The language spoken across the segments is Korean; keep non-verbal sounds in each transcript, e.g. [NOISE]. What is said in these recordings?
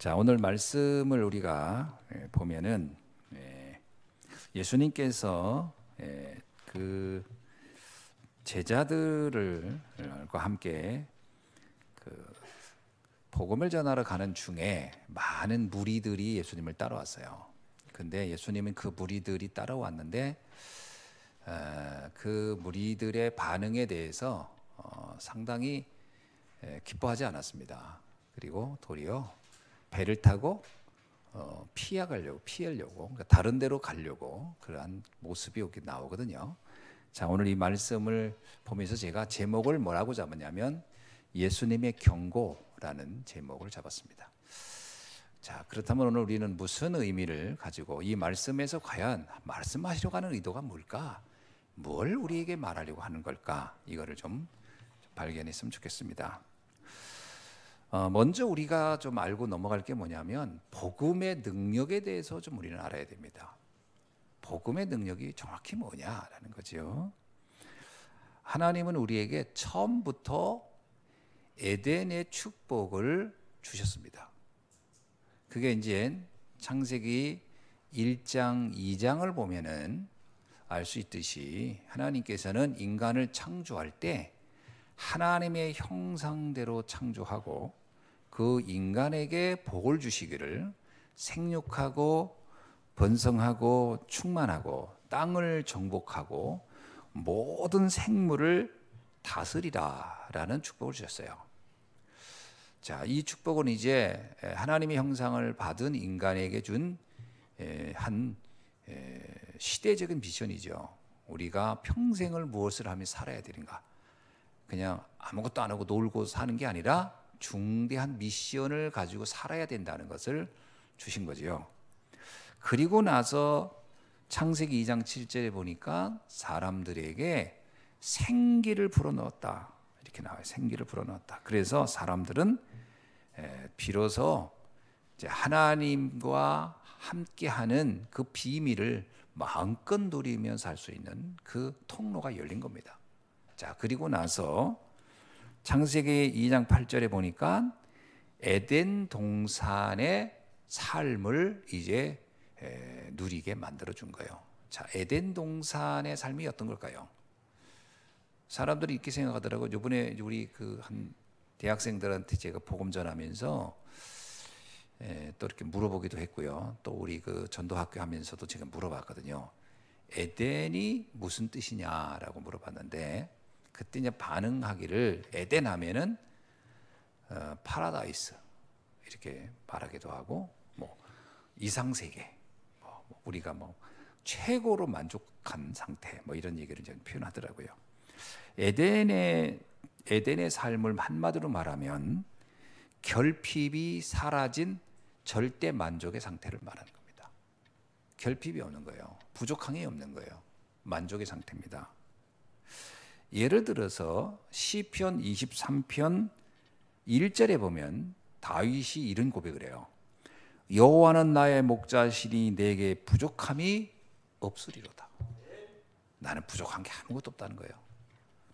자, 오늘 말씀을 우리가 예, 보면은 예, 예수님께서 예, 그 제자들을과 함께 그 복음을 전하러 가는 중에 많은 무리들이 예수님을 따라왔어요. 근데 예수님은 그 무리들이 따라왔는데 어, 그 무리들의 반응에 대해서 어, 상당히 기뻐하지 않았습니다. 그리고 도리어 배를 타고 어, 피하가려고 피하려고 그러니까 다른 데로 가려고 그러한 모습이 이렇 나오거든요. 자 오늘 이 말씀을 보면서 제가 제목을 뭐라고 잡았냐면 예수님의 경고라는 제목을 잡았습니다. 자 그렇다면 오늘 우리는 무슨 의미를 가지고 이 말씀에서 과연 말씀하시려고 하는 의도가 뭘까? 뭘 우리에게 말하려고 하는 걸까? 이거를 좀 발견했으면 좋겠습니다. 어, 먼저 우리가 좀 알고 넘어갈 게 뭐냐면 복음의 능력에 대해서 좀 우리는 알아야 됩니다. 복음의 능력이 정확히 뭐냐라는 거지 하나님은 우리에게 처음부터 에덴의 축복을 주셨습니다. 그게 이제 창세기 1장, 2장을 보면은 알 수 있듯이 하나님께서는 인간을 창조할 때 하나님의 형상대로 창조하고 그 인간에게 복을 주시기를 생육하고 번성하고 충만하고 땅을 정복하고 모든 생물을 다스리라라는 축복을 주셨어요. 자, 이 축복은 이제 하나님의 형상을 받은 인간에게 준 한 시대적인 비전이죠. 우리가 평생을 무엇을 하며 살아야 되는가? 그냥 아무것도 안 하고 놀고 사는 게 아니라 중대한 미션을 가지고 살아야 된다는 것을 주신 거지요. 그리고 나서 창세기 2장 7절에 보니까 사람들에게 생기를 불어넣었다. 이렇게 나와요. 생기를 불어넣었다. 그래서 사람들은 비로소 하나님과 함께하는 그 비밀을 마음껏 누리며 살수 있는 그 통로가 열린 겁니다. 자, 그리고 나서 창세기 2장 8절에 보니까 에덴 동산의 삶을 이제 누리게 만들어 준 거예요. 자, 에덴 동산의 삶이 어떤 걸까요? 사람들이 이렇게 생각하더라고. 요번에 우리 그 한 대학생들한테 제가 복음 전하면서 또 이렇게 물어보기도 했고요. 또 우리 그 전도학교 하면서도 제가 물어봤거든요. 에덴이 무슨 뜻이냐라고 물어봤는데 그때 이제 반응하기를 에덴 하면은 어, 파라다이스 이렇게 말하기도 하고 뭐 이상 세계 뭐, 뭐 우리가 뭐 최고로 만족한 상태 뭐 이런 얘기를 이제 표현하더라고요. 에덴의 에덴의 삶을 한마디로 말하면 결핍이 사라진 절대 만족의 상태를 말하는 겁니다. 결핍이 없는 거예요. 부족함이 없는 거예요. 만족의 상태입니다. 예를 들어서 시편 23편 1절에 보면 다윗이 이런 고백을 해요. 여호와는 나의 목자시니 내게 부족함이 없으리로다. 나는 부족한 게 아무것도 없다는 거예요.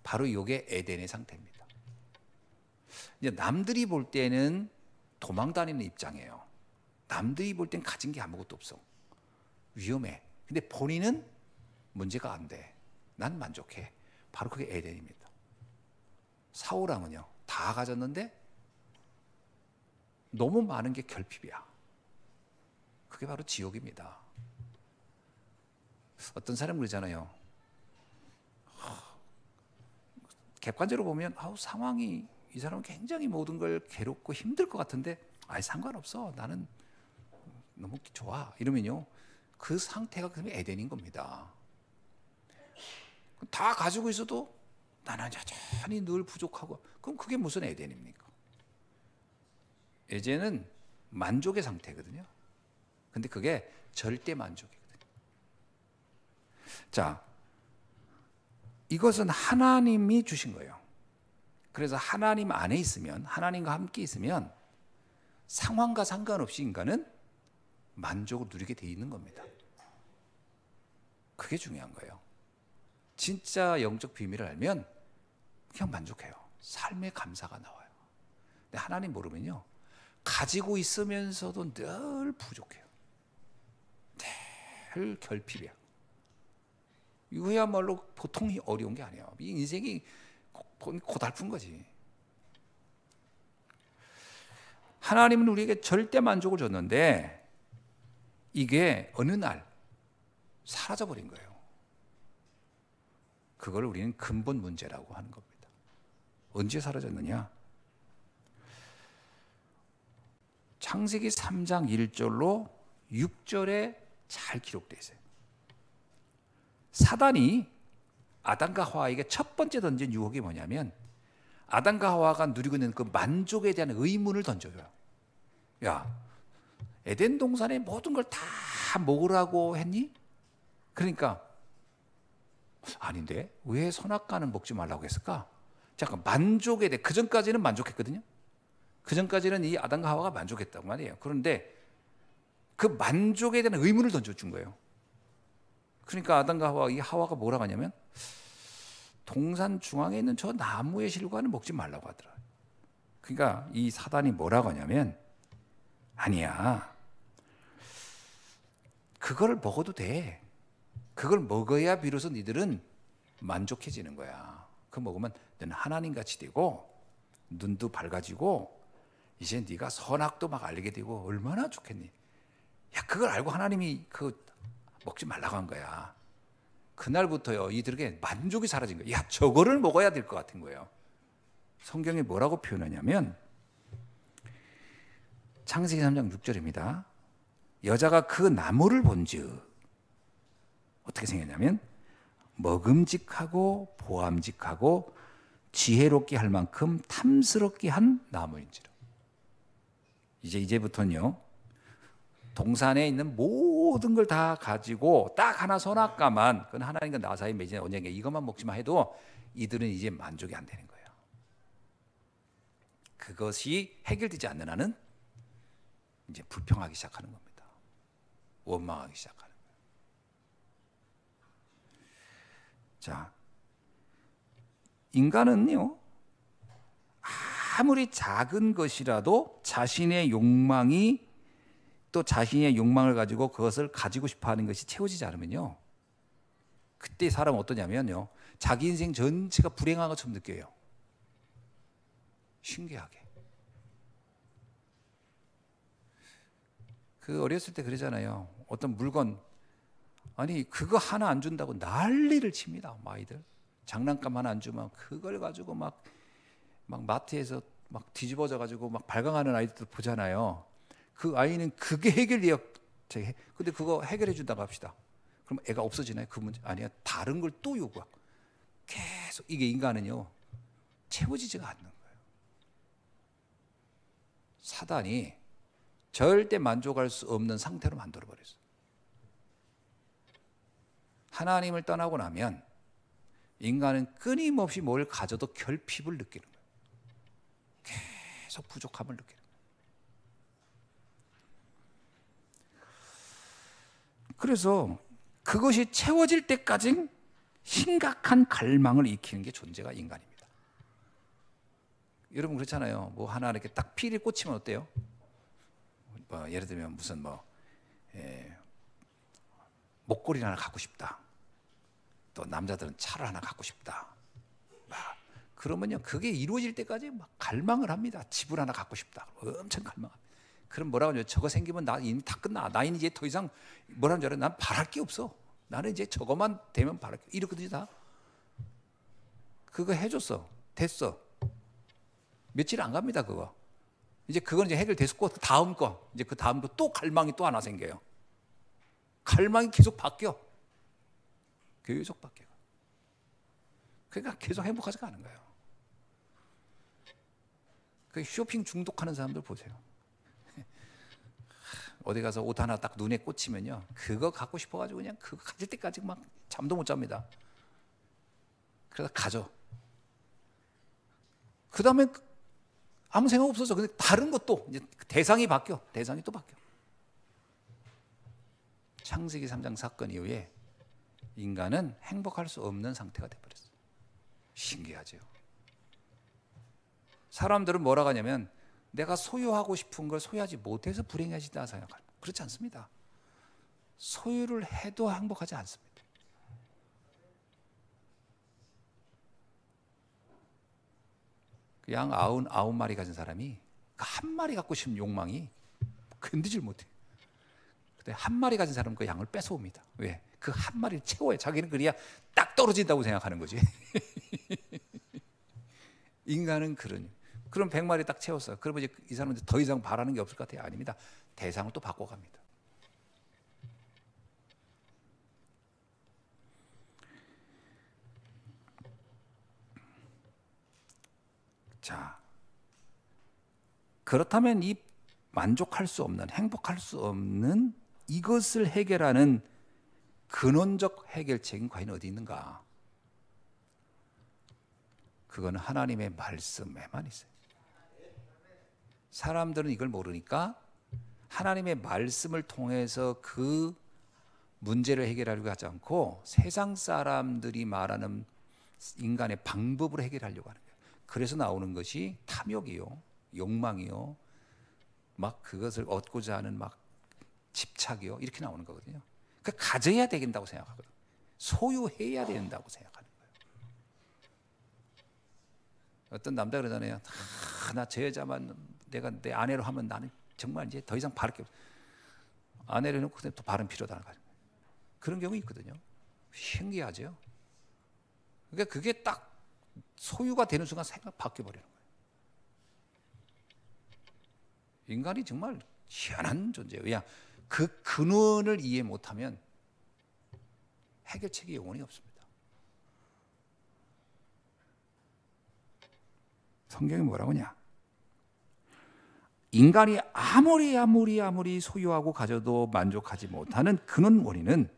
바로 이게 에덴의 상태입니다. 이제 남들이 볼 때는 도망 다니는 입장이에요. 남들이 볼 땐 가진 게 아무것도 없어. 위험해. 근데 본인은 문제가 안 돼. 난 만족해. 바로 그게 에덴입니다. 사우랑은요, 다 가졌는데 너무 많은 게 결핍이야. 그게 바로 지옥입니다. 어떤 사람 그러잖아요. 객관적으로 보면 아우 상황이 이 사람은 굉장히 모든 걸 괴롭고 힘들 것 같은데 아예 상관없어 나는 너무 좋아 이러면요 그 상태가 그러 에덴인 겁니다. 다 가지고 있어도 나는 여전히 늘 부족하고 그럼 그게 무슨 에덴입니까? 에덴은 만족의 상태거든요. 근데 그게 절대 만족이거든요. 자, 이것은 하나님이 주신 거예요. 그래서 하나님 안에 있으면 하나님과 함께 있으면 상황과 상관없이 인간은 만족을 누리게 돼 있는 겁니다. 그게 중요한 거예요. 진짜 영적 비밀을 알면 그냥 만족해요. 삶의 감사가 나와요. 근데 하나님 모르면요. 가지고 있으면서도 늘 부족해요. 늘 결핍이야. 이거야말로 보통이 어려운 게 아니에요. 이 인생이 고달픈 거지. 하나님은 우리에게 절대 만족을 줬는데 이게 어느 날 사라져 버린 거예요. 그걸 우리는 근본 문제라고 하는 겁니다. 언제 사라졌느냐? 창세기 3장 1절로 6절에 잘 기록되어 있어요. 사단이 아담과 하와에게 첫 번째 던진 유혹이 뭐냐면 아담과 하와가 누리고 있는 그 만족에 대한 의문을 던져요. 야, 에덴 동산의 모든 걸 다 먹으라고 했니? 그러니까 아닌데 왜 선악과는 먹지 말라고 했을까? 잠깐 만족에 대해 그 전까지는 만족했거든요. 그 전까지는 이 아담과 하와가 만족했다고 말이에요. 그런데 그 만족에 대한 의문을 던져준 거예요. 그러니까 아담과 하와 이 하와가 뭐라고 하냐면 동산 중앙에 있는 저 나무의 실과는 먹지 말라고 하더라. 그러니까 이 사단이 뭐라고 하냐면 아니야. 그거 먹어도 돼. 그걸 먹어야 비로소 니들은 만족해지는 거야. 그 먹으면 너 하나님 같이 되고 눈도 밝아지고 이제 네가 선악도 막 알게 되고 얼마나 좋겠니? 야 그걸 알고 하나님이 그 먹지 말라고 한 거야. 그날부터요 이들에게 만족이 사라진 거야. 야 저거를 먹어야 될 것 같은 거예요. 성경이 뭐라고 표현하냐면 창세기 3장 6절입니다. 여자가 그 나무를 본즉 어떻게 생겼냐면 먹음직하고 보암직하고 지혜롭게 할 만큼 탐스럽게 한 나무인지라. 이제 이제부터는요. 동산에 있는 모든 걸 다 가지고 딱 하나 선악과만 그건 하나님과 나 사이 맺은 언약에 이것만 먹지만 해도 이들은 이제 만족이 안 되는 거예요. 그것이 해결되지 않는 한은 이제 불평하기 시작하는 겁니다. 원망하기 시작하는. 자, 인간은요, 아무리 작은 것이라도 자신의 욕망이 또 자신의 욕망을 가지고 그것을 가지고 싶어 하는 것이 채워지지 않으면요. 그때 사람 어떠냐면요. 자기 인생 전체가 불행한 것처럼 느껴요. 신기하게. 그 어렸을 때 그러잖아요. 어떤 물건 아니 그거 하나 안 준다고 난리를 칩니다. 아이들 장난감 하나 안 주면 그걸 가지고 막 막 마트에서 막 뒤집어져 가지고 막 발광하는 아이들 보잖아요. 그 아이는 그게 해결이에요. 근데 그거 해결해 준다고 합시다. 그럼 애가 없어지나요? 그 문제 아니야. 다른 걸 또 요구하고 계속 이게 인간은요 채워지지가 않는 거예요. 사단이 절대 만족할 수 없는 상태로 만들어 버렸어요. 하나님을 떠나고 나면 인간은 끊임없이 뭘 가져도 결핍을 느끼는 거예요. 계속 부족함을 느끼는 거예요. 그래서 그것이 채워질 때까지 심각한 갈망을 익히는 게 존재가 인간입니다. 여러분 그렇잖아요. 뭐 하나 이렇게 딱 필이 꽂히면 어때요? 뭐 예를 들면 무슨 뭐 예, 목걸이 하나 갖고 싶다. 또 남자들은 차를 하나 갖고 싶다. 막 아, 그러면요 그게 이루어질 때까지 막 갈망을 합니다. 집을 하나 갖고 싶다. 엄청 갈망합니다. 그럼 뭐라고 하죠? 저거 생기면 나 이미 다 끝나. 나 이제 더 이상 뭐라는 줄알아난 바랄 게 없어. 나는 이제 저거만 되면 바랄 게 이렇거든요 다. 그거 해줬어. 됐어. 며칠 안 갑니다 그거. 이제 그건 이제 해결됐었고 그 다음 거 이제 그 다음 거 또 갈망이 또 하나 생겨요. 갈망이 계속 바뀌어. 계속 바뀌고. 그러니까 계속 행복하지가 않은 거예요. 그 쇼핑 중독하는 사람들 보세요. [LAUGHS] 어디 가서 옷 하나 딱 눈에 꽂히면요. 그거 갖고 싶어가지고 그냥 그거 가질 때까지 막 잠도 못 잡니다. 그래서 가져그 다음에 아무 생각 없어서 근데 다른 것도 이제 대상이 바뀌어. 대상이 또 바뀌어. 창세기 3장 사건 이후에 인간은 행복할 수 없는 상태가 돼버렸어요. 신기하죠. 사람들은 뭐라고 하냐면 내가 소유하고 싶은 걸 소유하지 못해서 불행해진다 생각합니 그렇지 않습니다. 소유를 해도 행복하지 않습니다. 그 양 아흔 아홉 마리 가진 사람이 그 한 마리 갖고 싶은 욕망이 견디질 못해. 근데 한 마리 가진 사람은 그 양을 뺏어옵니다. 왜? 그한 마리를 채워야 자기는 그래야 딱 떨어진다고 생각하는 거지. [LAUGHS] 인간은 그런. 그럼 100마리 딱 채웠어요. 그러면 이제 이 사람은 더 이상 바라는 게 없을 것 같아요. 아닙니다. 대상을 또 바꿔갑니다. 자, 그렇다면 이 만족할 수 없는, 행복할 수 없는 이것을 해결하는 근원적 해결책은 과연 어디 있는가? 그건 하나님의 말씀에만 있어요. 사람들은 이걸 모르니까 하나님의 말씀을 통해서 그 문제를 해결하려고 하지 않고 세상 사람들이 말하는 인간의 방법으로 해결하려고 하는 거예요. 그래서 나오는 것이 탐욕이요, 욕망이요, 막 그것을 얻고자 하는 막 집착이요, 이렇게 나오는 거거든요. 그 가져야 되긴다고 생각하거든. 소유해야 된다고 생각하는 거예요. 어떤 남자 그러잖아요. 아, 나저 여자만 내가 내 아내로 하면 나는 정말 이제 더 이상 바랄 게 없어. 아내를 놓고 또 바른 필요다는 거죠. 그런 경우 있거든요. 신기하죠. 그러니까 그게 딱 소유가 되는 순간 생각 바뀌어 버리는 거예요. 인간이 정말 희한한 존재예요. 그냥 그 근원을 이해 못하면 해결책이 영원히 없습니다. 성경이 뭐라고 냐 인간이 아무리 아무리 아무리 소유하고 가져도 만족하지 못하는 근원 원인은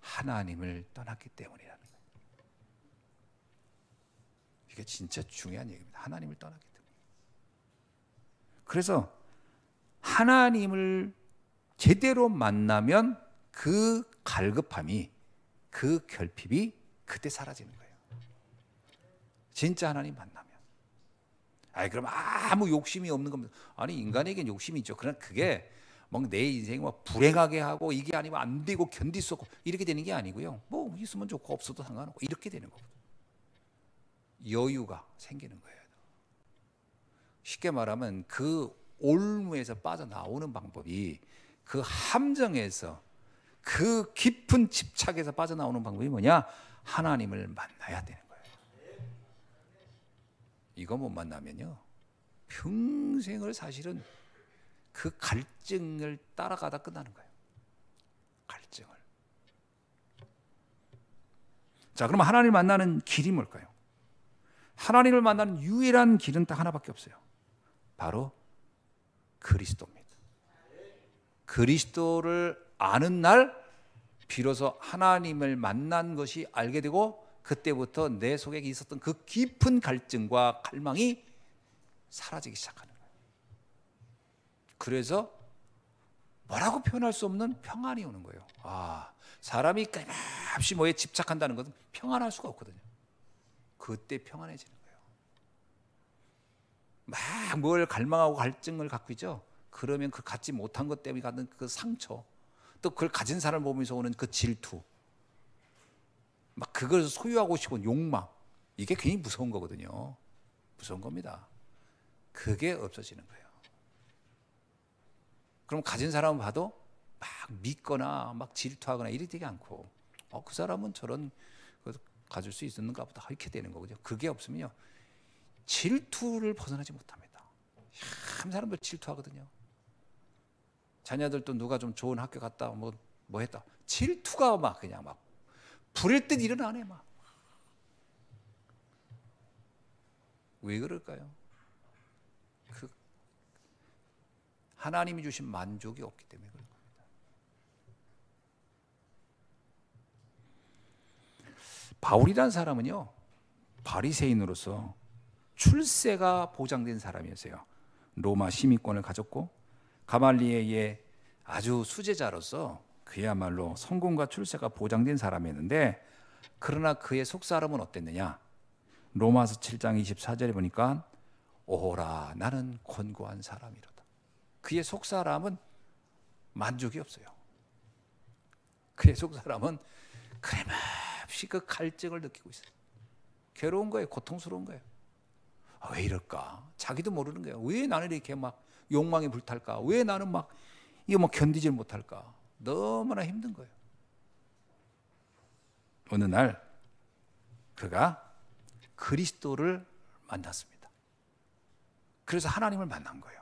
하나님을 떠났기 때문이라는 거예요. 이게 진짜 중요한 얘기입니다. 하나님을 떠났기 때문에. 그래서 하나님을 제대로 만나면 그 갈급함이 그 결핍이 그때 사라지는 거예요. 진짜 하나님 만나면. 아 그럼 아무 욕심이 없는 겁니다. 아니 인간에겐 욕심이 있죠. 그러나 그게 막내 인생 막 불행하게 하고 이게 아니면 안 되고 견딜 수 없고 이렇게 되는 게 아니고요. 뭐 있으면 좋고 없어도 상관없고 이렇게 되는 거거요 여유가 생기는 거예요. 쉽게 말하면 그 올무에서 빠져나오는 방법이 그 함정에서 그 깊은 집착에서 빠져나오는 방법이 뭐냐? 하나님을 만나야 되는 거예요. 이거 못 만나면요. 평생을 사실은 그 갈증을 따라가다 끝나는 거예요. 갈증을. 자, 그럼 하나님을 만나는 길이 뭘까요? 하나님을 만나는 유일한 길은 딱 하나밖에 없어요. 바로 그리스도입니다. 그리스도를 아는 날 비로소 하나님을 만난 것이 알게 되고 그때부터 내 속에 있었던 그 깊은 갈증과 갈망이 사라지기 시작하는 거예요. 그래서 뭐라고 표현할 수 없는 평안이 오는 거예요. 아, 사람이 끊임없이 뭐에 집착한다는 것은 평안할 수가 없거든요. 그때 평안해지는 거예요. 막 뭘 갈망하고 갈증을 갖고 있죠. 그러면 그 갖지 못한 것 때문에 갖는 그 상처, 또 그걸 가진 사람을 보면서 오는 그 질투, 막 그걸 소유하고 싶은 욕망, 이게 굉장히 무서운 거거든요. 무서운 겁니다. 그게 없어지는 거예요. 그럼 가진 사람은 봐도 막 믿거나 막 질투하거나 이렇 되지 않고, 어, 그 사람은 저런 가질 수 있었는가 보다 이렇게 되는 거거든요. 그게 없으면요. 질투를 벗어나지 못합니다. 참 사람들 질투하거든요. 자녀들도 누가 좀 좋은 학교 갔다 뭐뭐 뭐 했다 질투가 막 그냥 막부일듯 일어나네 막. 왜 그럴까요? 그 하나님이 주신 만족이 없기 때문에 그런 겁니다. 바울이란 사람은요 바리새인으로서 출세가 보장된 사람이었어요. 로마 시민권을 가졌고 가말리에의 아주 수제자로서 그야말로 성공과 출세가 보장된 사람이었는데 그러나 그의 속사람은 어땠느냐? 로마서 7장 24절에 보니까 오라 나는 권고한 사람이로다. 그의 속사람은 만족이 없어요. 그의 속사람은 그림없시그 갈증을 느끼고 있어요. 괴로운 거예요. 고통스러운 거예요. 아, 왜 이럴까? 자기도 모르는 거예요. 왜 나는 이렇게 막 욕망에 불탈까? 왜 나는 막 이거 막 견디질 못할까? 너무나 힘든 거예요. 어느 날 그가 그리스도를 만났습니다. 그래서 하나님을 만난 거예요.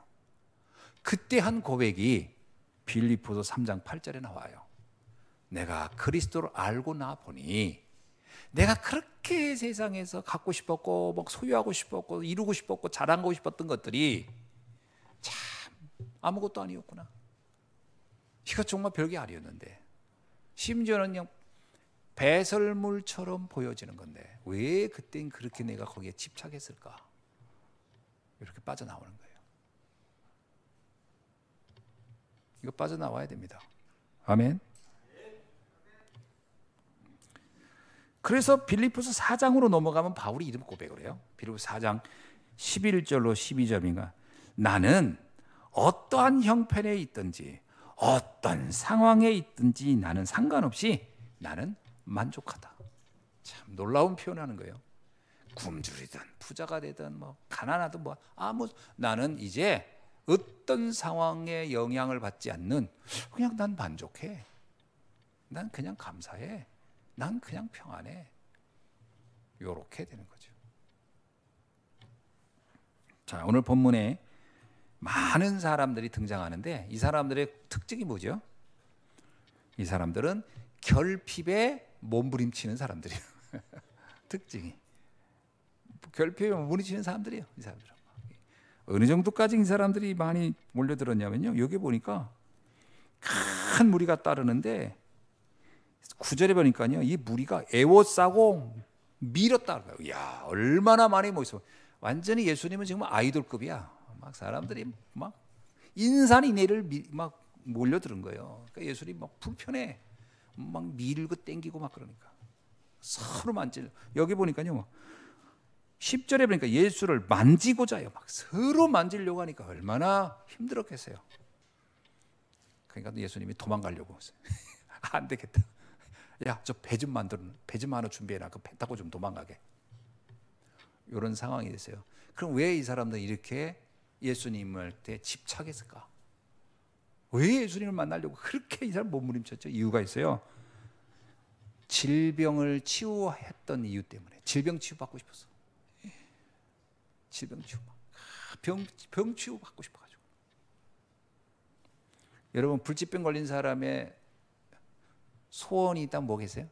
그때 한 고백이 빌리포서 3장 8절에 나와요. 내가 그리스도를 알고 나 보니 내가 그렇게 세상에서 갖고 싶었고 막 소유하고 싶었고 이루고 싶었고 자랑하고 싶었던 것들이 아무것도 아니었구나. 이거 정말 별게 아니었는데. 심지어는 그냥 배설물처럼 보여지는 건데 왜 그땐 그렇게 내가 거기에 집착했을까? 이렇게 빠져나오는 거예요. 이거 빠져나와야 됩니다. 아멘. 그래서 빌리포스 4장으로 넘어가면 바울이 이름 고백을 해요. 빌리포스 4장 11절로 12절인가. 나는 어떠한 형편에 있든지 어떤 상황에 있든지 나는 상관없이 나는 만족하다. 참 놀라운 표현하는 거예요. 굶주리든 부자가 되든 뭐 가난하든 뭐 아무 나는 이제 어떤 상황에 영향을 받지 않는 그냥 난 만족해. 난 그냥 감사해. 난 그냥 평안해. 요렇게 되는 거죠. 자, 오늘 본문에 많은 사람들이 등장하는데 이 사람들의 특징이 뭐죠? 이 사람들은 결핍에 몸부림치는 사람들이에요. [LAUGHS] 특징이 결핍에 몸부림치는 사람들이에요. 이 사람들은 어느 정도까지 이 사람들이 많이 몰려들었냐면요. 여기 보니까 큰 무리가 따르는데 구절에 보니까요. 이 무리가 애워싸고 밀었다. 야, 얼마나 많이 모였어. 완전히 예수님은 지금 아이돌급이야. 막 사람들이 막 인산이 내를 막 몰려드는 거예요. 그러니까 예술이 막 불편해. 막 밀고 그 땡기고 막 그러니까. 서로 만질. 여기 보니까요. 1절에 뭐 보니까 예수를 만지고자 요막 서로 만지려고 하니까 얼마나 힘들었겠어요. 그러니까 예수님이 도망가려고 했어요. [LAUGHS] 안 되겠다. 야, 저 배 좀 만들어, 배좀 하나 준비해놔. 그배 타고 좀 도망가게. 이런 상황이 됐어요. 그럼 왜 이 사람들 이렇게 예수님을 때 집착했을까? 왜 예수님을 만나려고 그렇게 이 사람 몸부림쳤죠? 이유가 있어요. 질병을 치유했던 이유 때문에 질병 치유 받고 싶었어. 질병 치유 병, 병 치유 받고 싶어가지고. 여러분 불치병 걸린 사람의 소원이 있다면 뭐 계세요?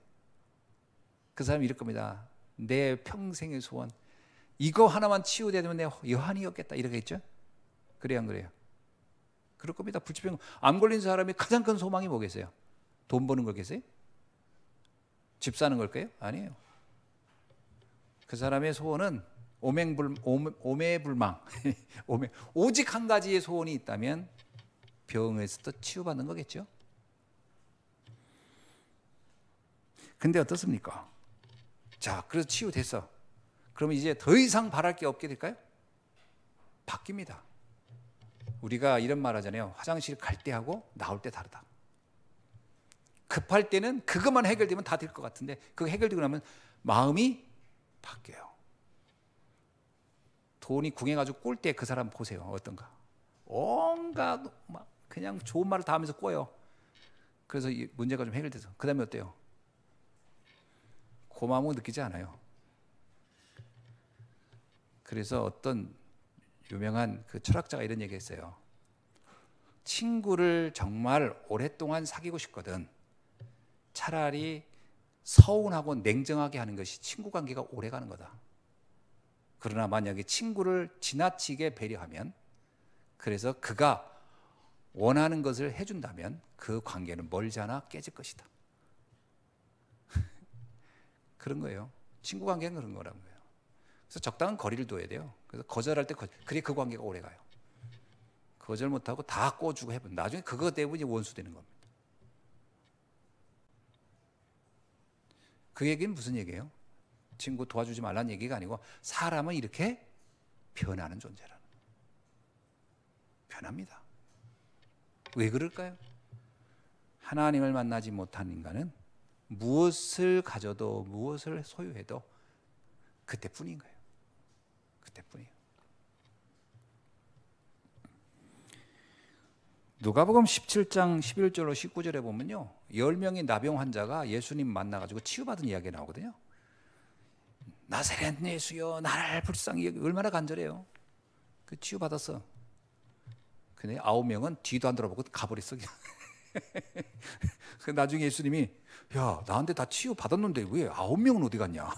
그 사람이 이럴 겁니다. 내 평생의 소원 이거 하나만 치유되면 내 여한이었겠다 이러겠죠? 그래요, 안 그래요? 그럴 겁니다. 불치병 암 걸린 사람이 가장 큰 소망이 뭐겠어요? 돈 버는 걸겠어요? 집 사는 걸까요? 아니에요. 그 사람의 소원은 오맹불 오매불망 [LAUGHS] 오매 오직 한 가지의 소원이 있다면 병에서도 치유받는 거겠죠. 근데 어떻습니까? 자, 그래서 치유됐어. 그럼 이제 더 이상 바랄 게 없게 될까요? 바뀝니다. 우리가 이런 말 하잖아요. 화장실 갈 때하고 나올 때 다르다. 급할 때는 그것만 해결되면 다 될 것 같은데 그거 해결되고 나면 마음이 바뀌어요. 돈이 궁해가지고 꼴때그 사람 보세요. 어떤가. 온갖 막 그냥 좋은 말을 다 하면서 꼬여. 그래서 이 문제가 좀 해결돼서. 그 다음에 어때요? 고마움을 느끼지 않아요. 그래서 어떤 유명한 그 철학자가 이런 얘기했어요. 친구를 정말 오랫동안 사귀고 싶거든. 차라리 서운하고 냉정하게 하는 것이 친구 관계가 오래 가는 거다. 그러나 만약에 친구를 지나치게 배려하면 그래서 그가 원하는 것을 해준다면 그 관계는 멀잖아 깨질 것이다. [LAUGHS] 그런 거예요. 친구 관계는 그런 거라고요. 그래서 적당한 거리를 둬야 돼요. 그래서 거절할 때 거절. 그래 그 관계가 오래 가요. 거절 못하고 다 꼬주고 해본. 나중에 그것 때문에 원수 되는 겁니다. 그 얘기는 무슨 얘기예요? 친구 도와주지 말라는 얘기가 아니고 사람은 이렇게 변하는 존재라는. 변합니다. 왜 그럴까요? 하나님을 만나지 못한 인간은 무엇을 가져도 무엇을 소유해도 그때뿐인 거예요. 그때뿐이에요. 누가복음 17장 11절로 19절에 보면요. 10명의 나병 환자가 예수님 만나 가지고 치유받은 이야기 가 나오거든요. 나사렛 예수여 나를 불쌍히 얼마나 간절해요. 그 치유 받았어. 근데 아 명은 뒤도 안 돌아보고 가버렸어. [LAUGHS] 그 나중에 예수님이 야 나한테 다 치유 받았는데 왜아 명은 어디 갔냐?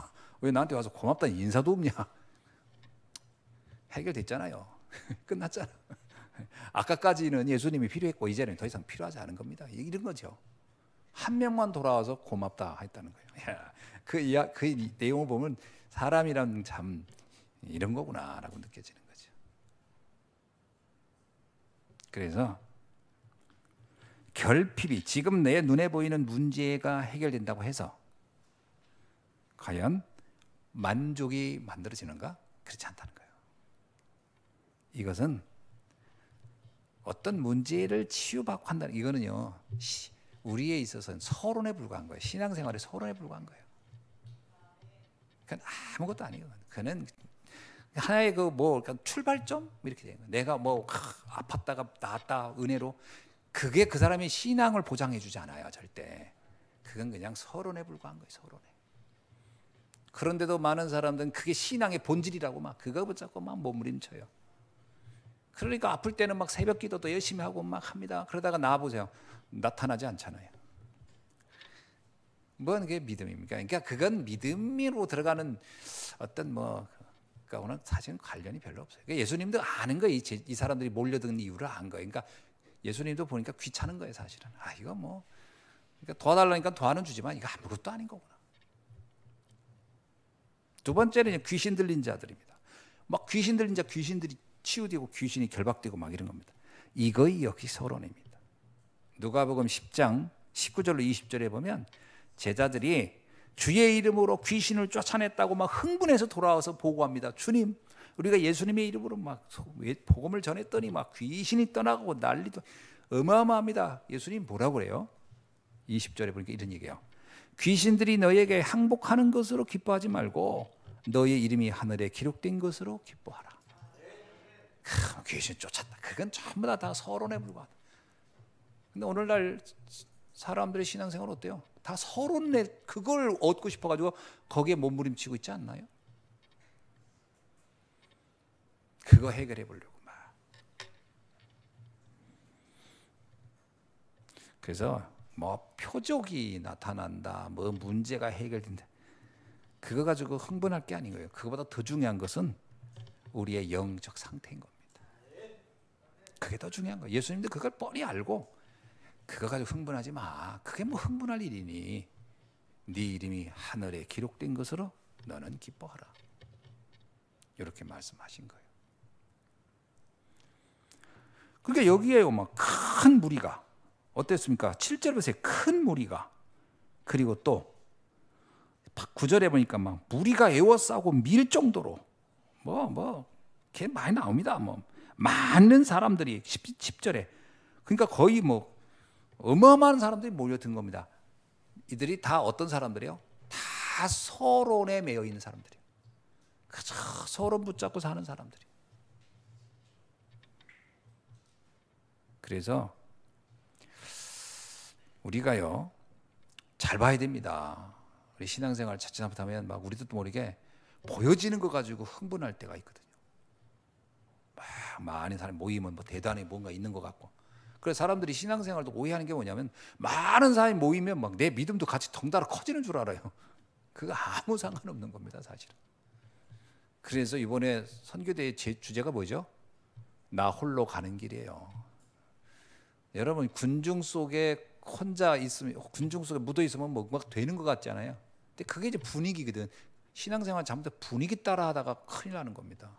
왜 나한테 와서 고맙다는 인사도 없냐? 해결됐잖아요. [LAUGHS] 끝났잖아. 아까까지는 예수님이 필요했고 이제는 더 이상 필요하지 않은 겁니다. 이런 거죠. 한 명만 돌아와서 고맙다 했다는 거예요. 그, 이야, 그 내용을 보면 사람이란 참 이런 거구나라고 느껴지는 거죠. 그래서 결핍이 지금 내 눈에 보이는 문제가 해결된다고 해서 과연 만족이 만들어지는가? 그렇지 않다는 거예요. 이것은 어떤 문제를 치유받고 한다는 이거는요. 우리에 있어서는 서론에 불과한 거예요. 신앙생활에 서론에 불과한 거예요. 그건 아무것도 아니에요. 그는 하나의 그 뭐 그러니까 출발점 이렇게 되는 거예요. 내가 뭐 아, 팠다가 나았다 은혜로 그게 그 사람의 신앙을 보장해 주지 않아요. 절대. 그건 그냥 서론에 불과한 거예요. 서론에. 그런데도 많은 사람들은 그게 신앙의 본질이라고 막 그거 붙잡고 막 몸부림쳐요. 그러니까 아플 때는 막 새벽 기도도 열심히 하고 막 합니다. 그러다가 나와보세요. 나타나지 않잖아요. 뭔 그게 믿음입니까? 그러니까 그건 믿음으로 들어가는 어떤 뭐그러니 사실은 관련이 별로 없어요. 그러니까 예수님도 아는 거예요. 이, 사람들이 몰려드 이유를 안 거예요. 그러니까 예수님도 보니까 귀찮은 거예요, 사실은. 아 이거 뭐 그러니까 도와달라니까 도와는 주지만 이거 아무것도 아닌 거구나. 두 번째는 귀신 들린 자들입니다. 막 귀신 들린 자 귀신들이 치유되고 귀신이 결박되고 막 이런 겁니다. 이거 역시 서론입니다. 누가복음 10장 19절로 20절에 보면 제자들이 주의 이름으로 귀신을 쫓아냈다고 막 흥분해서 돌아와서 보고합니다. 주님, 우리가 예수님의 이름으로 막 복음을 전했더니 막 귀신이 떠나고 난리도 어마어마합니다. 예수님 뭐라고 그래요? 20절에 보니까 이런 얘기예요. 귀신들이 너에게 항복하는 것으로 기뻐하지 말고 너의 이름이 하늘에 기록된 것으로 기뻐하라. 귀신 쫓았다. 그건 전부 다, 다 서론에 불과하다. 근데 오늘날 사람들의 신앙생활 어때요? 다 서론에 그걸 얻고 싶어가지고 거기에 몸부림치고 있지 않나요? 그거 해결해 보려고 막. 그래서 뭐 표적이 나타난다, 뭐 문제가 해결된다. 그거 가지고 흥분할 게 아닌 거예요. 그거보다 더 중요한 것은 우리의 영적 상태인 겁니다. 그게 더 중요한 거야. 예수님도 그걸 뻔히 알고 그거 가지고 흥분하지 마. 그게 뭐 흥분할 일이니. 네 이름이 하늘에 기록된 것으로 너는 기뻐하라. 이렇게 말씀하신 거예요. 그러니까 여기에막큰 무리가 어땠습니까? 7절 보세요. 큰 무리가 그리고 또 9절에 보니까 막 무리가 애워싸고 밀 정도로 뭐 뭐, 걔 많이 나옵니다. 뭐 많은 사람들이 10, 절에 그러니까 거의 뭐 어마어마한 사람들이 몰려든 겁니다. 이들이 다 어떤 사람들이요? 다 서론에 매여 있는 사람들이요. 그저 서론 붙잡고 사는 사람들이. 그래서 우리가요 잘 봐야 됩니다. 우리 신앙생활 자칫 잘못하면 막 우리도 모르게 보여지는 거 가지고 흥분할 때가 있거든요. 막 아, 많은 사람 모이면 뭐 대단히 뭔가 있는 것 같고. 그래서 사람들이 신앙생활도 오해하는 게 뭐냐면 많은 사람이 모이면 막 내 믿음도 같이 덩달아 커지는 줄 알아요. 그거 아무 상관없는 겁니다, 사실은. 그래서 이번에 선교대의 제 주제가 뭐죠? 나 홀로 가는 길이에요. 여러분 군중 속에 혼자 있으면 군중 속에 묻어 있으면 뭔가 뭐 되는 것 같잖아요. 근데 그게 이제 분위기거든. 신앙생활 잘못해 분위기 따라 하다가 큰일 나는 겁니다.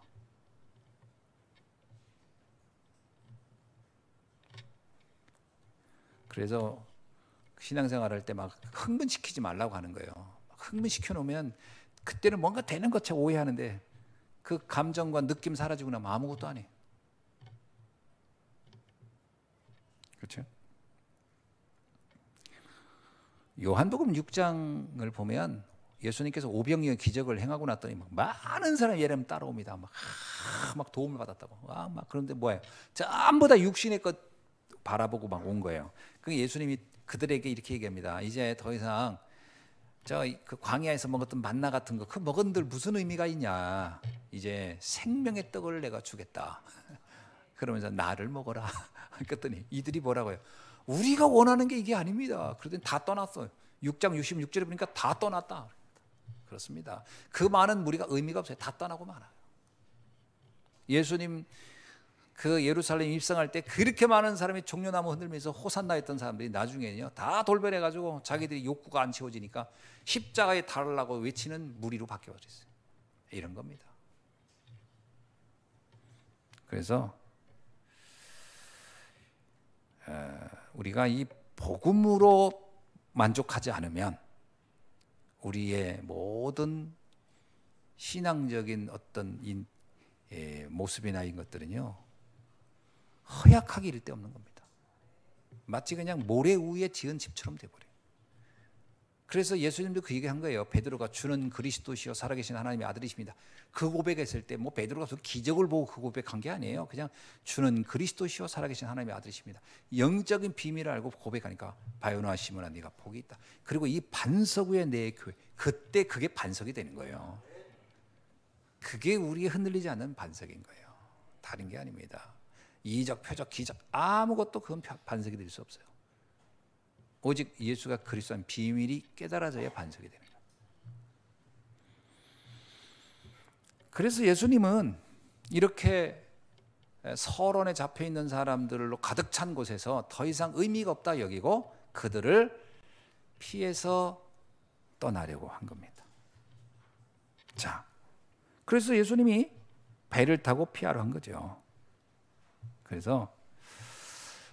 그래서 신앙생활 할때 막 흥분시키지 말라고 하는 거예요. 흥분시켜 놓으면 그때는 뭔가 되는 것처럼 오해하는데 그 감정과 느낌 사라지고 나면 아무것도 아니에요. 그렇죠? 요한복음 6장을 보면 예수님께서 오병이어 기적을 행하고 났더니 막 많은 사람이 예레미 따라옵니다. 막, 막 도움을 받았다고. 아, 막 그런데 뭐예요? 전부 다 육신의 것 바라보고 막 온 거예요. 그 예수님이 그들에게 이렇게 얘기합니다. 이제 더 이상 저 그 광야에서 먹었던 만나 같은 거 그 먹은들 무슨 의미가 있냐. 이제 생명의 떡을 내가 주겠다. [LAUGHS] 그러면서 나를 먹어라. [LAUGHS] 그랬더니 이들이 뭐라고요? 우리가 원하는 게 이게 아닙니다. 그러더니 다 떠났어요. 6장 66절에 보니까 다 떠났다. 그렇습니다. 그 많은 무리가 의미가 없어요. 다 떠나고 말아요. 예수님 그 예루살렘 입성할 때 그렇게 많은 사람이 종려나무 흔들면서 호산나 했던 사람들이 나중에는요 다 돌변해 가지고 자기들이 욕구가 안 채워지니까 십자가에 달라고 외치는 무리로 바뀌어 버렸어요. 이런 겁니다. 그래서 우리가 이 복음으로 만족하지 않으면 우리의 모든 신앙적인 어떤 예, 모습이나 이런 것들은요 허약하기 일대 없는 겁니다. 마치 그냥 모래 위에 지은 집처럼 돼버려요. 그래서 예수님도 그 얘기한 거예요. 베드로가 주는 그리스도시요 살아계신 하나님의 아들이십니다. 그 고백했을 때 뭐 베드로가 그 기적을 보고 그 고백한 게 아니에요. 그냥 주는 그리스도시요 살아계신 하나님의 아들이십니다. 영적인 비밀을 알고 고백하니까 바요나 시므나 네가 복이 있다. 그리고 이 반석 위에 내 교회 그때 그게 반석이 되는 거예요. 그게 우리의 흔들리지 않는 반석인 거예요. 다른 게 아닙니다. 이적, 표적, 기적 아무것도 그건 반석이 될 수 없어요. 오직 예수가 그리스도 안 비밀이 깨달아져야 반석이 됩니다. 그래서 예수님은 이렇게 서론에 잡혀 있는 사람들로 가득 찬 곳에서 더 이상 의미가 없다 여기고 그들을 피해서 떠나려고 한 겁니다. 자, 그래서 예수님이 배를 타고 피하러 한 거죠. 그래서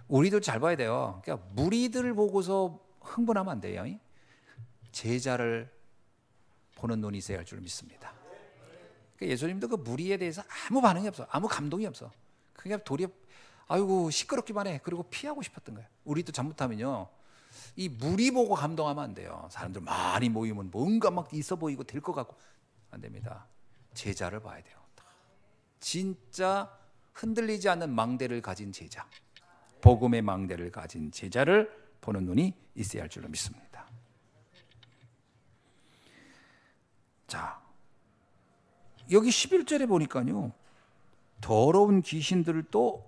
우리도 잘 봐야 돼요. 그러니까 무리들 보고서 흥분하면 안 돼요. 제자를 보는 눈이 있어야 할 줄 믿습니다. 그러니까 예수님도 그 무리에 대해서 아무 반응이 없어. 아무 감동이 없어. 그냥 도리어 아이고 시끄럽기만 해. 그리고 피하고 싶었던 거예요. 우리도 잘못하면요. 이 무리 보고 감동하면 안 돼요. 사람들 많이 모이면 뭔가 막 있어 보이고 될 것 같고 안 됩니다. 제자를 봐야 돼요. 진짜 흔들리지 않는 망대를 가진 제자, 복음의 망대를 가진 제자를 보는 눈이 있어야 할 줄로 믿습니다. 자, 여기 11절에 보니까요. 더러운 귀신들을 또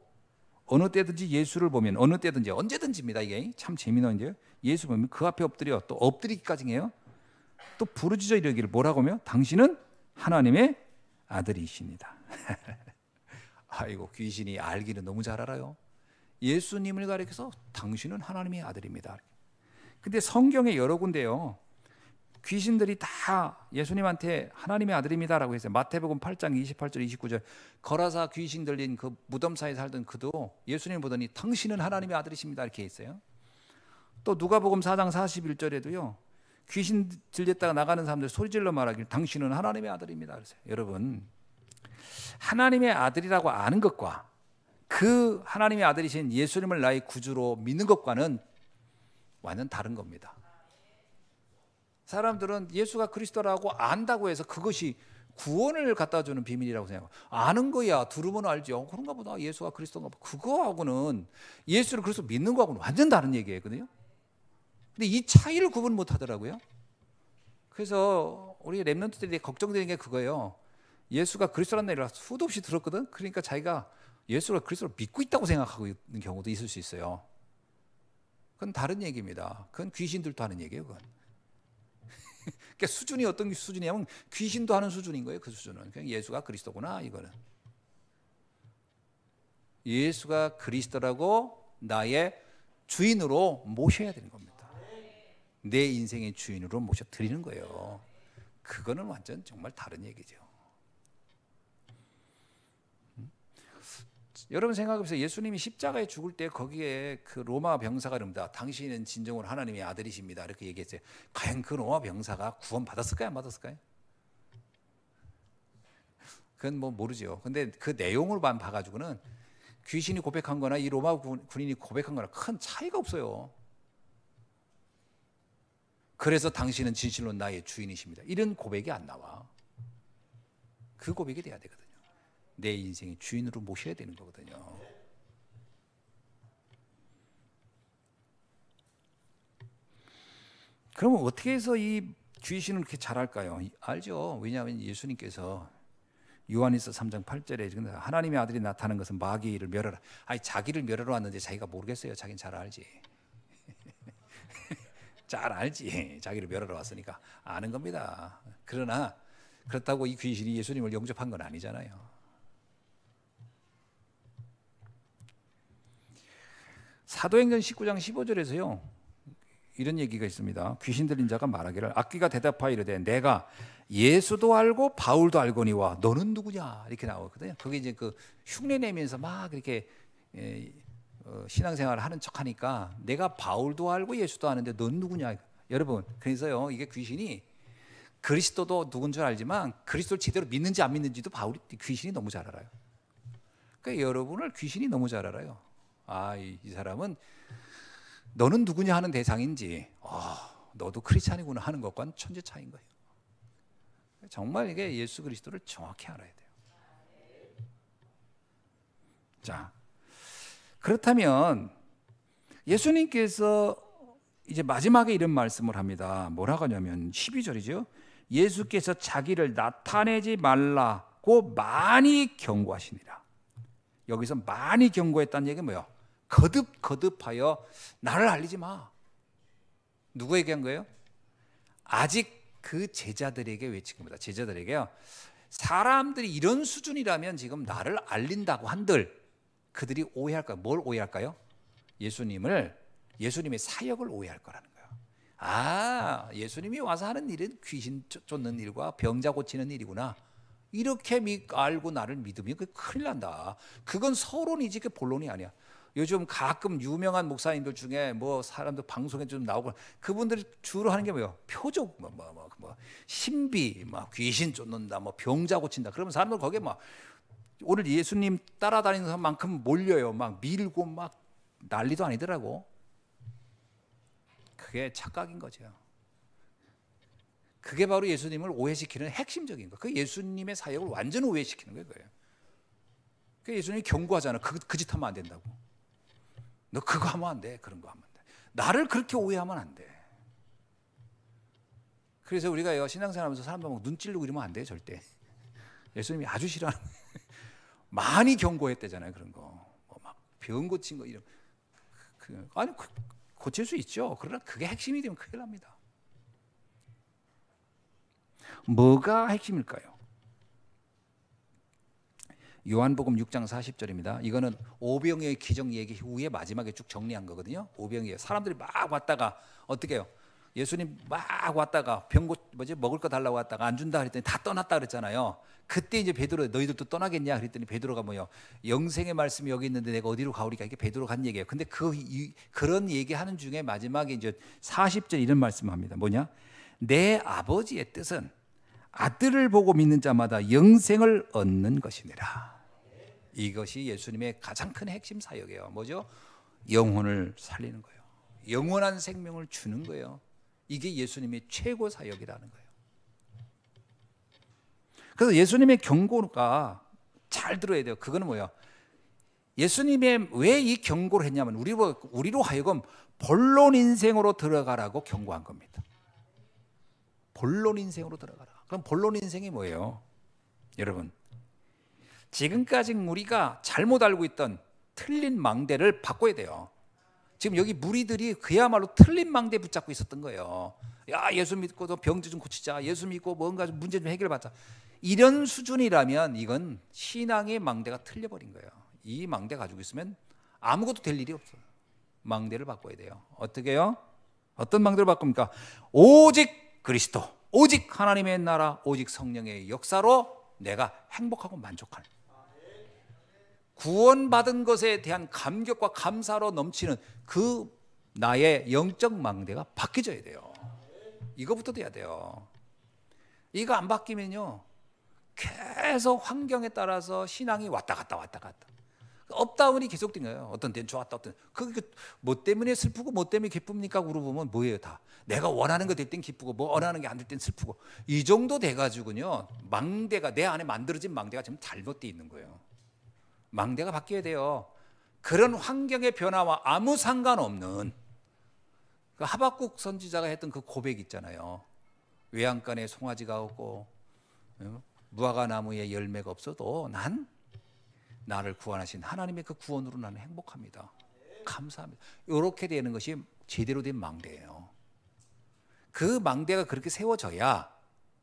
어느 때든지 예수를 보면 어느 때든지 언제든지입니다. 이게 참 재미난 게 예수 보면 그 앞에 엎드려 또 엎드리기까지 해요. 또 부르짖어 이러기를 뭐라고 하며 당신은 하나님의 아들이십니다. [LAUGHS] 아이고 귀신이 알기는 너무 잘 알아요. 예수님을 가리켜서 당신은 하나님의 아들입니다. 근데 성경에 여러 군데요. 귀신들이 다 예수님한테 하나님의 아들입니다라고 했어요. 마태복음 8장 28절 29절 거라사 귀신 들린 그 무덤 사이 살던 그도 예수님 보더니 당신은 하나님의 아들이십니다 이렇게 있어요. 또 누가복음 4장 41절에도요. 귀신 들렸다가 나가는 사람들 소리 질러 말하길 당신은 하나님의 아들입니다 그랬어요. 여러분 하나님의 아들이라고 아는 것과 그 하나님의 아들이신 예수님을 나의 구주로 믿는 것과는 완전 다른 겁니다. 사람들은 예수가 그리스도라고 안다고 해서 그것이 구원을 갖다 주는 비밀이라고 생각하고 아는 거야 들으면 알지 어, 그런가 보다 예수가 그리스도인가 봐 그거하고는 예수를 그리스도 믿는 거하고는 완전 다른 얘기거든요 근데 이 차이를 구분 못 하더라고요 그래서 우리 랩런트들이 걱정되는 게 그거예요 예수가 그리스도라는 얘기를 수도 없이 들었거든. 그러니까 자기가 예수가 그리스도를 믿고 있다고 생각하고 있는 경우도 있을 수 있어요. 그건 다른 얘기입니다. 그건 귀신들도 하는 얘기예요. 그건. [LAUGHS] 그러니까 수준이 어떤 수준이냐면 귀신도 하는 수준인 거예요. 그 수준은 그냥 예수가 그리스도구나 이거는. 예수가 그리스도라고 나의 주인으로 모셔야 되는 겁니다. 내 인생의 주인으로 모셔 드리는 거예요. 그거는 완전 정말 다른 얘기죠. 여러분 생각해보세요. 예수님이 십자가에 죽을 때 거기에 그 로마 병사가 이릅니다. 당신은 진정으로 하나님의 아들이십니다. 이렇게 얘기했어요. 과연 그 로마 병사가 구원 받았을까요? 안 받았을까요? 그건 뭐 모르죠. 근데 그 내용을만 봐가지고는 귀신이 고백한 거나 이 로마 군인이 고백한 거나 큰 차이가 없어요. 그래서 당신은 진실로 나의 주인이십니다. 이런 고백이 안 나와. 그 고백이 돼야 되거든요. 내 인생의 주인으로 모셔야 되는 거거든요. 그러면 어떻게 해서 이 주의신을 그렇게 잘할까요? 알죠. 왜냐하면 예수님께서 요한일서 3장 8절에 그러니까 하나님의 아들이 나타난 것은 마귀를 멸하라. 아니 자기를 멸하러 왔는데 자기가 모르겠어요. 자기는 잘 알지. [LAUGHS] 잘 알지. 자기를 멸하러 왔으니까 아는 겁니다. 그러나 그렇다고 이 귀신이 예수님을 영접한 건 아니잖아요. 사도행전 19장 15절에서요. 이런 얘기가 있습니다. 귀신 들린 자가 말하기를 악귀가 대답하여 이르되 내가 예수도 알고 바울도 알거니와 너는 누구냐 이렇게 나오거든요. 그게 이제 그 흉내 내면서 막 이렇게 에, 예, 어, 신앙생활을 하는 척하니까 내가 바울도 알고 예수도 아는데 넌 누구냐 여러분 그래서요 이게 귀신이 그리스도도 누군 줄 알지만 그리스도를 제대로 믿는지 안 믿는지도 바울이 귀신이 너무 잘 알아요. 그러니까 여러분을 귀신이 너무 잘 알아요. 아, 이, 이 사람은 너는 누구냐 하는 대상인지, 어, 너도 크리스찬이구나 하는 것과는 천재 차인 거예요. 정말 이게 예수 그리스도를 정확히 알아야 돼요. 자, 그렇다면 예수님께서 이제 마지막에 이런 말씀을 합니다. 뭐라고 하냐면 12절이죠. 예수께서 자기를 나타내지 말라고 많이 경고하시니라. 여기서 많이 경고했다는 얘기 뭐예요? 거듭 거듭하여 나를 알리지 마. 누구에게 한 거예요? 아직 그 제자들에게 외친 겁니다. 제자들에게요. 사람들이 이런 수준이라면 지금 나를 알린다고 한들 그들이 오해할까요? 뭘 오해할까요? 예수님을 예수님의 사역을 오해할 거라는 거예요. 아, 예수님이 와서 하는 일은 귀신 쫓는 일과 병자 고치는 일이구나. 이렇게 믿, 알고 나를 믿으면 그 큰일 난다. 그건 서론이지 그 본론이 아니야. 요즘 가끔 유명한 목사님들 중에 뭐 사람들 방송에 좀 나오고 그분들이 주로 하는 게 뭐예요? 표적 뭐뭐뭐 뭐, 뭐, 뭐, 신비 막 귀신 쫓는다 뭐 병자 고친다 그러면 사람들 거기에 막 오늘 예수님 따라다니는 만큼 몰려요 막 밀고 막 난리도 아니더라고 그게 착각인 거죠 그게 바로 예수님을 오해시키는 핵심적인 거. 그 예수님의 사역을 완전 오해시키는 거예요. 그 예수님이 경고하잖아. 그, 그짓 하면 안 된다고. 너 그거 하면 안 돼. 그런 거 하면 안 돼. 나를 그렇게 오해하면 안 돼. 그래서 우리가 신앙생활 하면서 사람들하눈 찌르고 이러면 안 돼 절대. [LAUGHS] 예수님이 아주 싫어하는 많이 경고했대잖아요, 그런 거. 뭐막병 고친 거 이런 그, 그, 아니 그, 고칠 수 있죠. 그러나 그게 핵심이 되면 큰일 납니다. 뭐가 핵심일까요? 요한복음 6장 40절입니다. 이거는 오병의 기적 얘기 후에 마지막에 쭉 정리한 거거든요. 오병이에 사람들이 막 왔다가 어떻게 해요? 예수님 막 왔다가 병고 뭐지 먹을 거 달라고 왔다가 안 준다 그랬더니 다 떠났다 그랬잖아요. 그때 이제 베드로 너희들도 떠나겠냐 그랬더니 베드로가 뭐요? 영생의 말씀이 여기 있는데 내가 어디로 가오리까 이게 베드로 간 얘기예요. 근데 그 이, 그런 얘기하는 중에 마지막에 이제 40절 이런 말씀합니다. 뭐냐? 내 아버지의 뜻은 아들을 보고 믿는 자마다 영생을 얻는 것이니라. 이것이 예수님의 가장 큰 핵심 사역이에요. 뭐죠? 영혼을 살리는 거예요. 영원한 생명을 주는 거예요. 이게 예수님의 최고 사역이라는 거예요. 그래서 예수님의 경고가 잘 들어야 돼요. 그거는 뭐예요? 예수님의 왜 이 경고를 했냐면 우리로 우리로 하여금 본론 인생으로 들어가라고 경고한 겁니다. 본론 인생으로 들어가라. 그럼 본론 인생이 뭐예요? 여러분 지금까지 우리가 잘못 알고 있던 틀린 망대를 바꿔야 돼요. 지금 여기 무리들이 그야말로 틀린 망대 붙잡고 있었던 거예요. 야 예수 믿고도 병지 좀 고치자. 예수 믿고 뭔가 좀 문제 좀 해결받자. 이런 수준이라면 이건 신앙의 망대가 틀려버린 거예요. 이 망대 가지고 있으면 아무것도 될 일이 없어요. 망대를 바꿔야 돼요. 어떻게요? 어떤 망대를 바꿉니까? 오직 그리스도, 오직 하나님의 나라, 오직 성령의 역사로 내가 행복하고 만족할 구원받은 것에 대한 감격과 감사로 넘치는 그 나의 영적 망대가 바뀌어야 돼요. 이거부터 돼야 돼요. 이거 안 바뀌면요. 계속 환경에 따라서 신앙이 왔다 갔다 왔다 갔다. 업다운이 계속된 거예요. 어떤 때는 좋았다, 어떤 그게 그 뭐 때문에 슬프고 뭐 때문에 기쁩니까? 물어보면 뭐예요 다. 내가 원하는 거 될 땐 기쁘고 뭐 원하는 게 안 될 땐 슬프고 이 정도 돼가지고요 망대가 내 안에 만들어진 망대가 지금 잘못돼 있는 거예요. 망대가 바뀌어야 돼요. 그런 환경의 변화와 아무 상관없는 그 하박국 선지자가 했던 그 고백 있잖아요. 외양간에 송아지가 없고 음, 무화과 나무에 열매가 없어도 난 나를 구원하신 하나님의 그 구원으로 나는 행복합니다. 감사합니다. 이렇게 되는 것이 제대로 된 망대예요. 그 망대가 그렇게 세워져야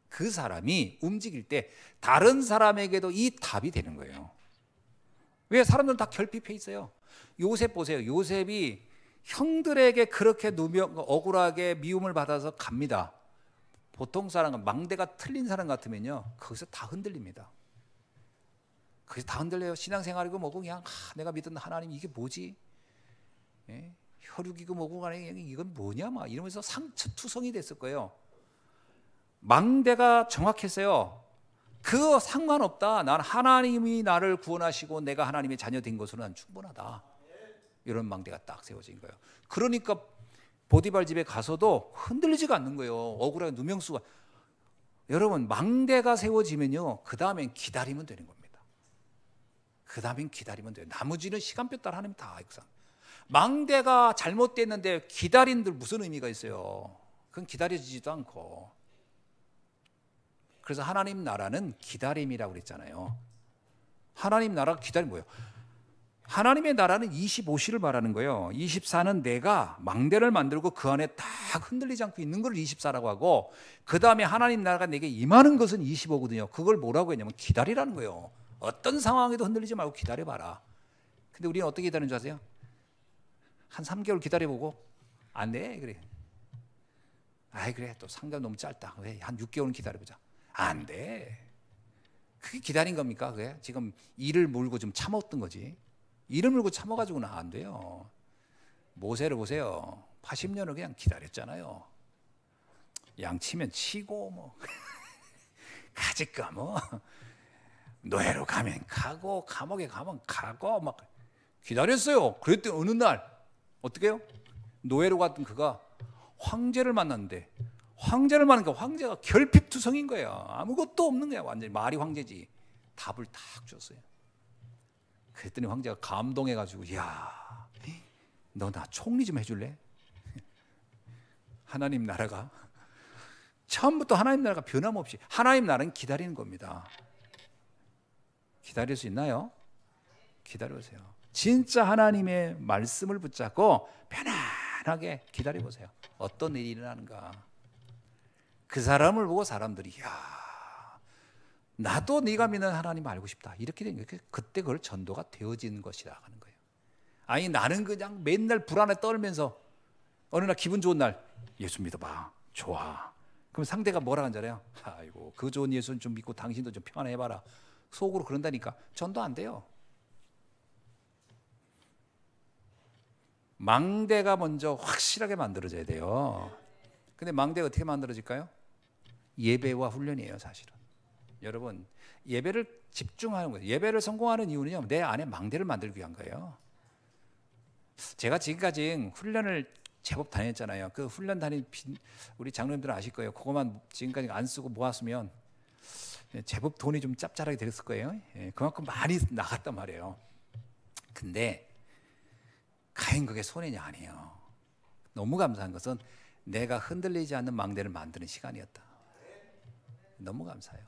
그 사람이 움직일 때 다른 사람에게도 이 답이 되는 거예요. 왜 사람들은 다 결핍해 있어요. 요셉 보세요. 요셉이 형들에게 그렇게 누명 억울하게 미움을 받아서 갑니다. 보통 사람은 망대가 틀린 사람 같으면요. 거기서 다 흔들립니다. 거기서 다 흔들려요. 신앙생활이고 뭐고 그냥 아, 내가 믿은 하나님 이게 뭐지? 예? 혈육이고 뭐고 간에 이건 뭐냐 막 이러면서 상처투성이 됐을 거예요. 망대가 정확했어요. 그거 상관없다. 난 하나님이 나를 구원하시고 내가 하나님의 자녀 된 것으로 난 충분하다. 이런 망대가 딱 세워진 거예요. 그러니까 보디발 집에 가서도 흔들리지가 않는 거예요. 억울하게 누명수가. 여러분, 망대가 세워지면요. 그 다음엔 기다리면 되는 겁니다. 그 다음엔 기다리면 돼요. 나머지는 시간표 따라 하나님 다 역상. 망대가 잘못됐는데 기다린들 무슨 의미가 있어요? 그건 기다려지지도 않고. 그래서 하나님 나라는 기다림이라고 그랬잖아요. 하나님 나라 가 기다림 뭐예요? 하나님의 나라는 25시를 말하는 거예요. 24는 내가 망대를 만들고 그 안에 딱 흔들리지 않고 있는 걸 24라고 하고 그 다음에 하나님 나라가 내게 임하는 것은 25거든요. 그걸 뭐라고 했냐면 기다리라는 거예요. 어떤 상황에도 흔들리지 말고 기다려봐라. 근데 우리는 어떻게 기다리는 줄 아세요? 한 3개월 기다려보고 안 돼. 그래. 아이 그래 또 3개월 너무 짧다. 왜한 6개월은 기다려보자. 안 돼. 그게 기다린 겁니까? 그게 지금 이를 물고 좀 참았던 거지. 이를 물고 참아가지고는 안 돼요. 모세를 보세요. 80년을 그냥 기다렸잖아요. 양치면 치고 뭐 [LAUGHS] 가지까 뭐 노예로 가면 가고 감옥에 가면 가고 막 기다렸어요. 그랬더니 어느 날 어떻게요? 노예로 갔던 그가 황제를 만났는데 황제를 말하니까 황제가 결핍투성인 거예요. 아무것도 없는 거야. 완전히 말이 황제지. 답을 딱 줬어요. 그랬더니 황제가 감동해가지고 야, 너 나 총리 좀 해줄래? [LAUGHS] 하나님 나라가 처음부터 하나님 나라가 변함없이 하나님 나라는 기다리는 겁니다. 기다릴 수 있나요? 기다려보세요. 진짜 하나님의 말씀을 붙잡고 편안하게 기다려보세요. 어떤 일이 일어나는가. 그 사람을 보고 사람들이 야 나도 네가 믿는 하나님 알고 싶다 이렇게 된 거예요. 그때 그걸 전도가 되어진 것이다 하는 거예요. 아니 나는 그냥 맨날 불안에 떨면서 어느 날 기분 좋은 날 예수 믿어봐 좋아. 그럼 상대가 뭐라 한잖아요. 아이고 그 좋은 예수는 좀 믿고 당신도 좀 평안해봐라. 속으로 그런다니까 전도 안 돼요. 망대가 먼저 확실하게 만들어져야 돼요. 근데 망대가 어떻게 만들어질까요? 예배와 훈련이에요, 사실은. 여러분, 예배를 집중하는 거예요. 예배를 성공하는 이유는요, 내 안에 망대를 만들기 위한 거예요. 제가 지금까지 훈련을 제법 다녔잖아요. 그 훈련 다닌 우리 장로님들은 아실 거예요. 그것만 지금까지 안 쓰고 모았으면 제법 돈이 좀 짭짤하게 들었을 거예요. 예, 그만큼 많이 나갔단 말이에요. 근데 가인 극의 손해냐 아니에요. 너무 감사한 것은 내가 흔들리지 않는 망대를 만드는 시간이었다. 너무 감사해요.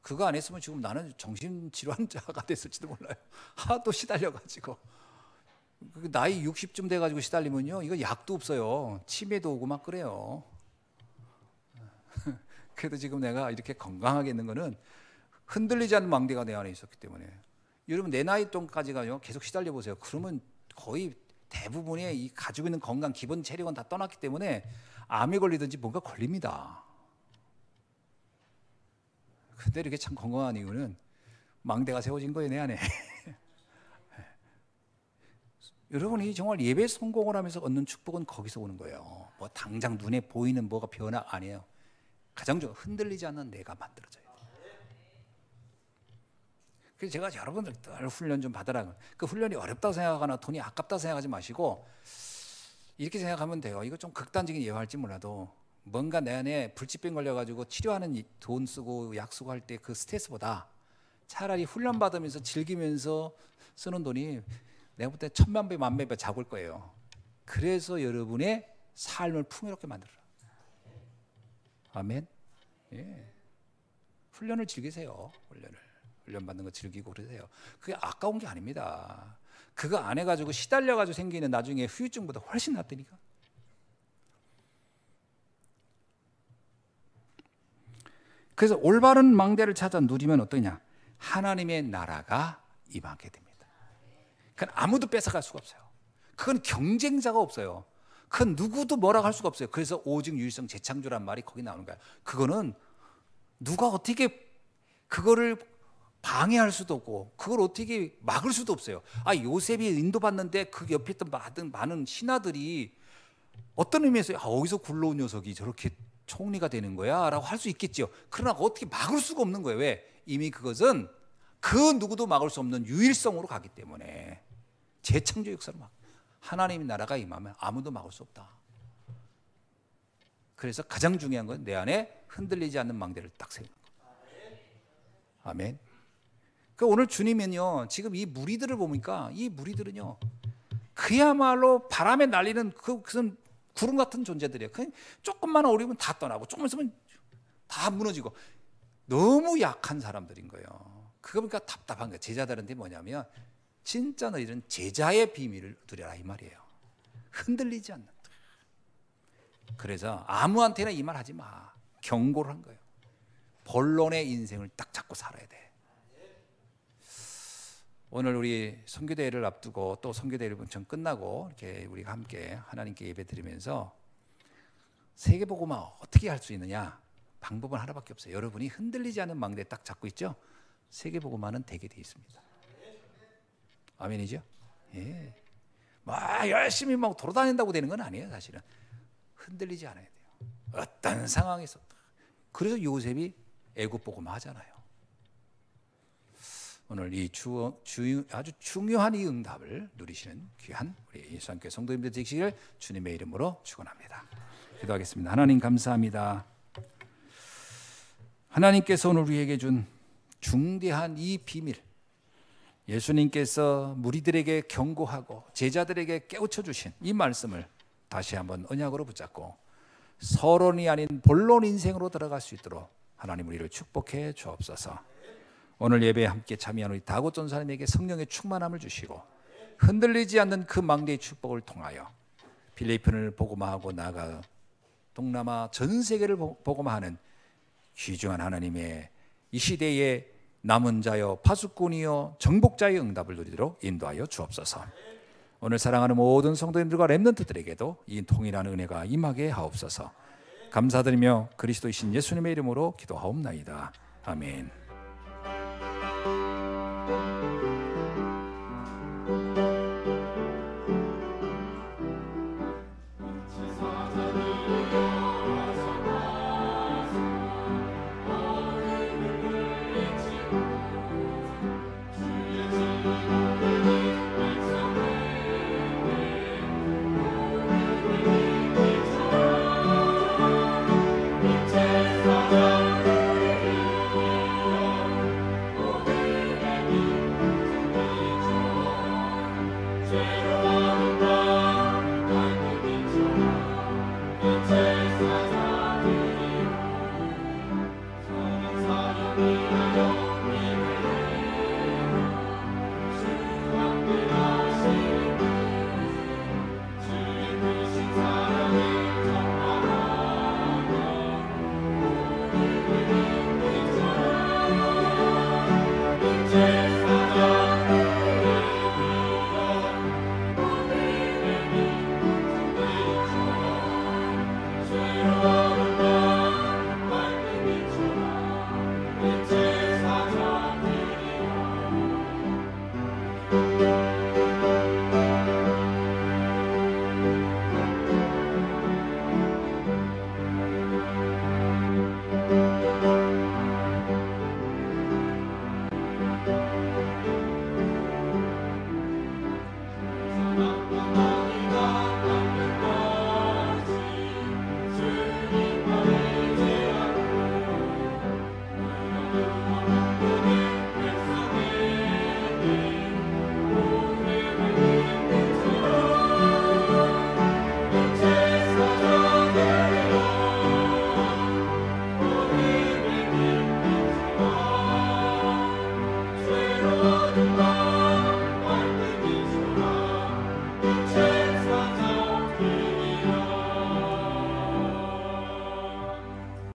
그거 안 했으면 지금 나는 정신질환자가 [LAUGHS] 됐을지도 몰라요. 하도 아, 시달려가지고. 그 나이 60쯤 돼가지고 시달리면요. 이거 약도 없어요. 치매도 오고 막 그래요. [LAUGHS] 그래도 지금 내가 이렇게 건강하게 있는 거는 흔들리지 않는 망대가 내 안에 있었기 때문에. 여러분, 내 나이 동까지가 계속 시달려 보세요. 그러면 거의 대부분의 이 가지고 있는 건강 기본 체력은 다 떠났기 때문에 암에 걸리든지 뭔가 걸립니다. 근데 이렇게 참 건강한 이유는 망대가 세워진 거예요, 내 안에. [LAUGHS] 여러분이 정말 예배 성공을 하면서 얻는 축복은 거기서 오는 거예요. 뭐 당장 눈에 보이는 뭐가 변화 아니에요. 가장 중 흔들리지 않는 내가 만들어져요 그래서 제가 여러분들 늘 훈련 좀 받으라. 그 훈련이 어렵다고 생각하거나 돈이 아깝다 생각하지 마시고 이렇게 생각하면 돼요. 이거 좀 극단적인 예화일지 몰라도 뭔가 내 안에 불치병 걸려가지고 치료하는 돈 쓰고 약 쓰고 할때 그 스트레스보다 차라리 훈련 받으면서 즐기면서 쓰는 돈이 내가 볼때 천만 배, 만배 배 작을 거예요. 그래서 여러분의 삶을 풍요롭게 만들어. 라 아멘. 예. 훈련을 즐기세요. 훈련을. 훈련 받는 거 즐기고 그러세요. 그게 아까운 게 아닙니다. 그거 안 해가지고 시달려가지고 생기는 나중에 후유증보다 훨씬 낫다니까. 그래서 올바른 망대를 찾아 누리면 어떠냐? 하나님의 나라가 임하게 됩니다. 그건 아무도 뺏어갈 수가 없어요. 그건 경쟁자가 없어요. 그건 누구도 뭐라고 할 수가 없어요. 그래서 오직 유일성 재창조란 말이 거기 나오는 거야. 그거는 누가 어떻게 그거를 방해할 수도 없고 그걸 어떻게 막을 수도 없어요. 아 요셉이 인도받는데 그 옆에 있던 많은 신하들이 어떤 의미에서 아, 어디서 굴러온 녀석이 저렇게 총리가 되는 거야 라고 할 수있겠죠 그러나 어떻게 막을 수가 없는 거예요. 왜? 이미 그것은 그 누구도 막을 수 없는 유일성으로 가기 때문에 재창조 역사로 막 하나님의 나라가 임하면 아무도 막을 수 없다. 그래서 가장 중요한 건 내 안에 흔들리지 않는 망대를 딱 세우는 거예요. 아멘. 그 오늘 주님은요 지금 이 무리들을 보니까 이 무리들은요 그야말로 바람에 날리는 그, 그것 구름 같은 존재들이에요. 조금만 어리면 다 떠나고 조금 있으면 다 무너지고 너무 약한 사람들인 거예요. 그거 보니까 답답한 거예요. 제자들한테 뭐냐면 진짜 너희들 제자의 비밀을 두려라 이 말이에요. 흔들리지 않는다. 그래서 아무한테나 이 말 하지 마. 경고를 한 거예요. 본론의 인생을 딱 잡고 살아야 돼. 오늘 우리 성교대회를 앞두고 또성교대회를 본청 끝나고 이렇게 우리가 함께 하나님께 예배드리면서 세계보고만 어떻게 할 수 있느냐 방법은 하나밖에 없어요. 여러분이 흔들리지 않은 망대 딱 잡고 있죠. 세계보고만은 되게 돼 있습니다. 아멘이죠. 예. 막 열심히 막 돌아다닌다고 되는 건 아니에요. 사실은 흔들리지 않아야 돼요. 어떤 상황에서 그래서 요셉이 애굽 보고만 하잖아요. 오늘 이 주, 주, 아주 중요한 이 응답을 누리시는 귀한 우리 예수교께 성도님들 되시기를 주님의 이름으로 축원합니다. 기도하겠습니다. 하나님 감사합니다. 하나님께서 오늘 우리에게 준 중대한 이 비밀 예수님께서 무리들에게 경고하고 제자들에게 깨우쳐 주신 이 말씀을 다시 한번 언약으로 붙잡고 서론이 아닌 본론 인생으로 들어갈 수 있도록 하나님 우리를 축복해 주옵소서. 오늘 예배에 함께 참여한 우리 다고 전사님에게 성령의 충만함을 주시고 흔들리지 않는 그 망대의 축복을 통하여 필리핀을 복음화하고 나아가 동남아 전 세계를 복음화하는 귀중한 하나님의 이 시대의 남은 자여 파수꾼이여 정복자의 응답을 누리도록 인도하여 주옵소서. 오늘 사랑하는 모든 성도님들과 렘넌트들에게도 이 통일하는 은혜가 임하게 하옵소서. 감사드리며 그리스도이신 예수님의 이름으로 기도하옵나이다. 아멘.